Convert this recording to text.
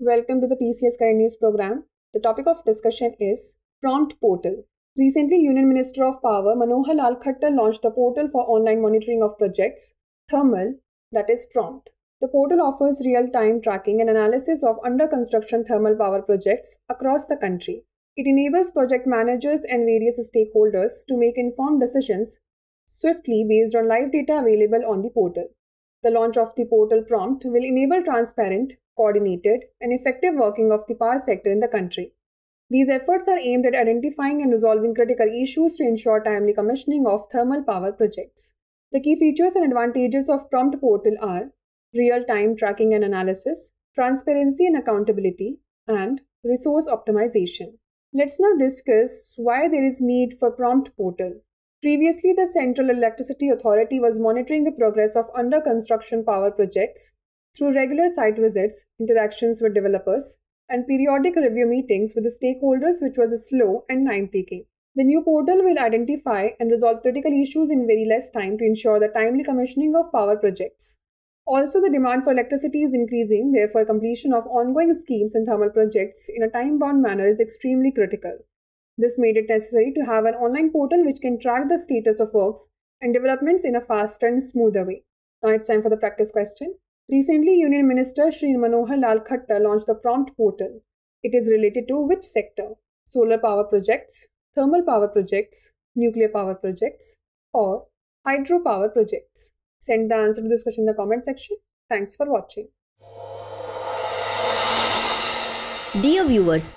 Welcome to the PCS Current News program. The topic of discussion is Prompt Portal. Recently, Union Minister of Power Manohar Lal Khattar launched the portal for online monitoring of projects, Thermal, that is Prompt. The portal offers real-time tracking and analysis of under-construction thermal power projects across the country. It enables project managers and various stakeholders to make informed decisions swiftly based on live data available on the portal. The launch of the portal prompt will enable transparent, coordinated, and effective working of the power sector in the country. These efforts are aimed at identifying and resolving critical issues to ensure timely commissioning of thermal power projects. The key features and advantages of Prompt Portal are real time tracking and analysis, transparency and accountability, and resource optimization. Let's now discuss why there is need for Prompt Portal. Previously, the Central Electricity Authority was monitoring the progress of under construction power projects through regular site visits, interactions with developers, and periodic review meetings with the stakeholders, which was slow and time taking. The new portal will identify and resolve critical issues in very less time to ensure the timely commissioning of power projects. Also, the demand for electricity is increasing, therefore, completion of ongoing schemes and thermal projects in a time bound manner is extremely critical. This made it necessary to have an online portal which can track the status of works and developments in a faster and smoother way. Now it's time for the practice question. Recently, Union Minister Sri Manohar Lal Khatta launched the prompt portal. It is related to which sector? Solar power projects, thermal power projects, nuclear power projects, or hydropower projects? Send the answer to this question in the comment section. Thanks for watching. Dear viewers,